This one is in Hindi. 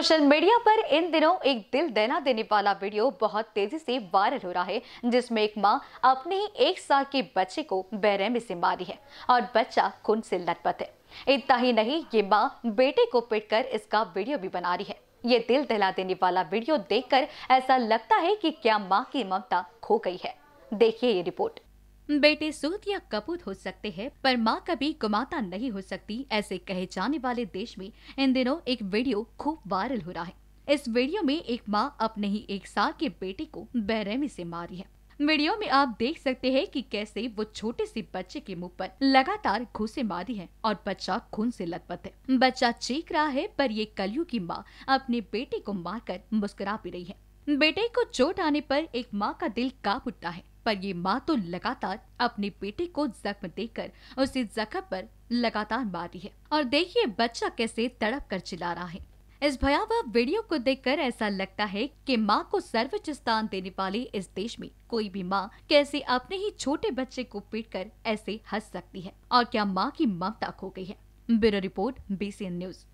सोशल मीडिया पर इन दिनों एक दिल दहला देने वाला वीडियो बहुत तेजी से वायरल हो रहा है जिसमें एक माँ अपने ही एक साल के बच्चे को बेरहमी से मारी है और बच्चा खून से लटपत है इतना ही नहीं ये माँ बेटे को पिटकर इसका वीडियो भी बना रही है ये दिल दहला देने वाला वीडियो देखकर ऐसा लगता है कि क्या माँ की ममता खो गई है देखिए ये रिपोर्ट बेटे सूत या कपूत हो सकते हैं पर माँ कभी गुमाता नहीं हो सकती ऐसे कहे जाने वाले देश में इन दिनों एक वीडियो खूब वायरल हो रहा है इस वीडियो में एक माँ अपने ही एक साल के बेटे को बेरहमी से मारी है वीडियो में आप देख सकते हैं कि कैसे वो छोटे से बच्चे के मुंह पर लगातार घूसे मारी है और बच्चा खून से लथपथ है बच्चा चीख रहा है पर ये कलियु की माँ अपने बेटे को मारकर मुस्कुरा भी रही है बेटे को चोट आने पर एक माँ का दिल काप उठता है पर ये माँ तो लगातार अपने बेटे को जख्म देकर उसे जख्म पर लगातार मारी है और देखिए बच्चा कैसे तड़प कर चिल्ला रहा है इस भयावह वीडियो को देखकर ऐसा लगता है कि माँ को सर्वोच्च स्थान देने वाले इस देश में कोई भी माँ कैसे अपने ही छोटे बच्चे को पीट कर ऐसे हंस सकती है और क्या माँ की ममता खो गई है ब्यूरो रिपोर्ट बीसीएन न्यूज